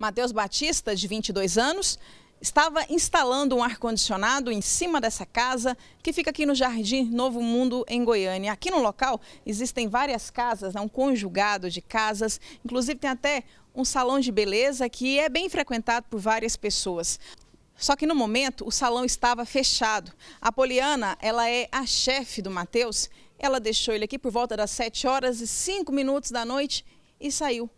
Matheus Batista, de 22 anos, estava instalando um ar-condicionado em cima dessa casa que fica aqui no Jardim Novo Mundo, em Goiânia. Aqui no local existem várias casas, né? um conjugado de casas, inclusive tem até um salão de beleza que é bem frequentado por várias pessoas. Só que no momento o salão estava fechado. A Poliana, ela é a chefe do Matheus, ela deixou ele aqui por volta das 7 horas e 5 minutos da noite e saiu.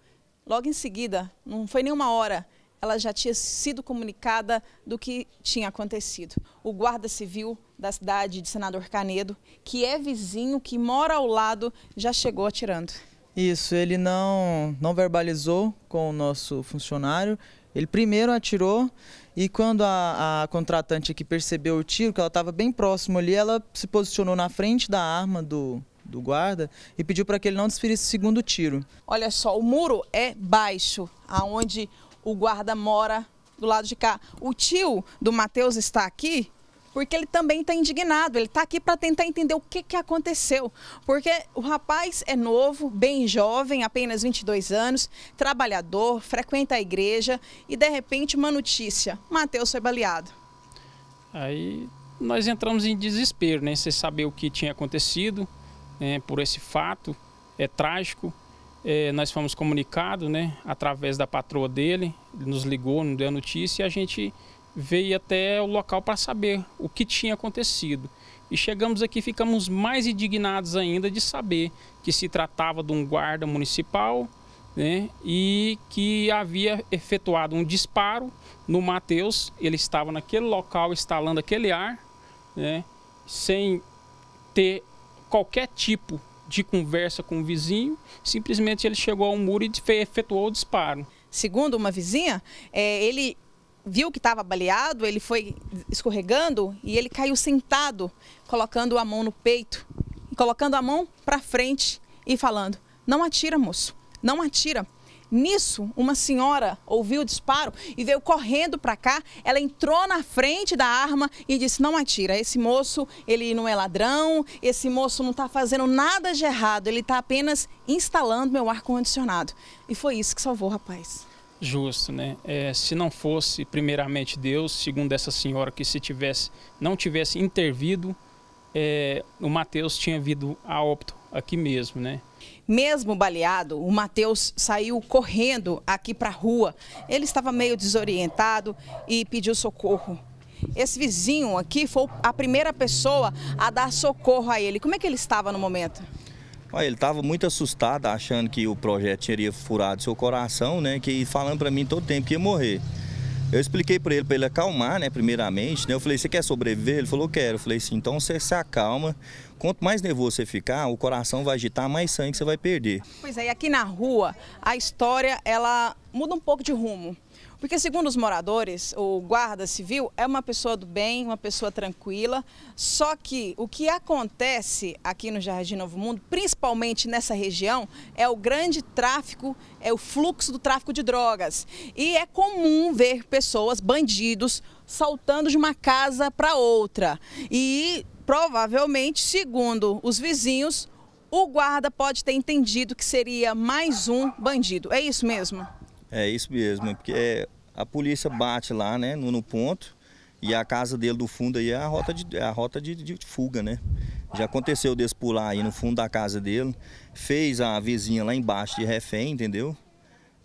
Logo em seguida, não foi nem uma hora, ela já tinha sido comunicada do que tinha acontecido. O guarda civil da cidade de Senador Canedo, que é vizinho, que mora ao lado, já chegou atirando. Isso, ele não, não verbalizou com o nosso funcionário. Ele primeiro atirou e quando a, a contratante que percebeu o tiro, que ela estava bem próximo ali, ela se posicionou na frente da arma do, do guarda e pediu para que ele não desferisse o segundo tiro. Olha só, o muro é baixo, aonde o guarda mora do lado de cá. O tio do Matheus está aqui porque ele também está indignado. Ele está aqui para tentar entender o que, que aconteceu. Porque o rapaz é novo, bem jovem, apenas 22 anos, trabalhador, frequenta a igreja e de repente uma notícia: Mateus foi baleado. Aí nós entramos em desespero, né? Sem saber o que tinha acontecido né, por esse fato é trágico. É, nós fomos comunicados né, através da patroa dele, ele nos ligou, nos deu a notícia e a gente veio até o local para saber o que tinha acontecido. E chegamos aqui, ficamos mais indignados ainda de saber que se tratava de um guarda municipal né, e que havia efetuado um disparo no Mateus. Ele estava naquele local, instalando aquele ar, né, sem ter qualquer tipo de conversa com o vizinho, simplesmente ele chegou ao muro e efetuou o disparo. Segundo uma vizinha, é, ele viu que estava baleado, ele foi escorregando e ele caiu sentado, colocando a mão no peito, colocando a mão para frente e falando: "Não atira, moço, não atira". Nisso, uma senhora ouviu o disparo e veio correndo para cá. Ela entrou na frente da arma e disse: "Não atira. Esse moço, ele não é ladrão. Esse moço não está fazendo nada de errado. Ele está apenas instalando meu ar condicionado". E foi isso que salvou o rapaz. Justo, né? É, se não fosse primeiramente Deus, segundo essa senhora, que se tivesse não tivesse intervido é, o Matheus tinha vindo a óbito aqui mesmo, né? Mesmo baleado, o Matheus saiu correndo aqui para a rua. Ele estava meio desorientado e pediu socorro. Esse vizinho aqui foi a primeira pessoa a dar socorro a ele. Como é que ele estava no momento? Olha, ele estava muito assustado, achando que o projeto teria furado seu coração, né? Que falando para mim todo tempo que ia morrer. Eu expliquei para ele, para ele acalmar, né, primeiramente, né? Eu falei, você quer sobreviver? Ele falou, quero. Eu falei assim, então você se acalma. Quanto mais nervoso você ficar, o coração vai agitar, mais sangue você vai perder. Pois é, e aqui na rua, a história, ela muda um pouco de rumo. Porque, segundo os moradores, o guarda civil é uma pessoa do bem, uma pessoa tranquila. Só que o que acontece aqui no Jardim Novo Mundo, principalmente nessa região, é o grande tráfico, é o fluxo do tráfico de drogas. E é comum ver pessoas, bandidos, saltando de uma casa para outra. E provavelmente, segundo os vizinhos, o guarda pode ter entendido que seria mais um bandido. É isso mesmo? É isso mesmo, é porque é, a polícia bate lá, né, no, no ponto, e a casa dele do fundo aí é a rota de, é a rota de, de fuga, né? Já aconteceu desse pular aí no fundo da casa dele, fez a vizinha lá embaixo de refém, entendeu?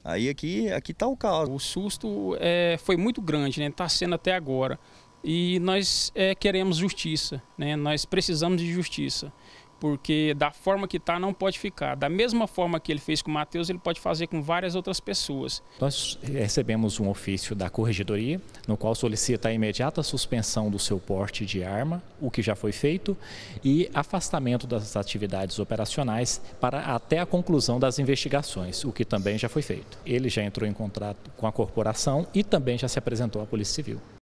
Aí aqui, aqui tá o caos. O susto é, foi muito grande, né? Tá sendo até agora. E nós é, queremos justiça, né? Nós precisamos de justiça porque da forma que está não pode ficar. Da mesma forma que ele fez com Mateus, ele pode fazer com várias outras pessoas. Nós recebemos um ofício da corregedoria, no qual solicita a imediata suspensão do seu porte de arma, o que já foi feito, e afastamento das atividades operacionais para até a conclusão das investigações, o que também já foi feito. Ele já entrou em contrato com a corporação e também já se apresentou à Polícia Civil.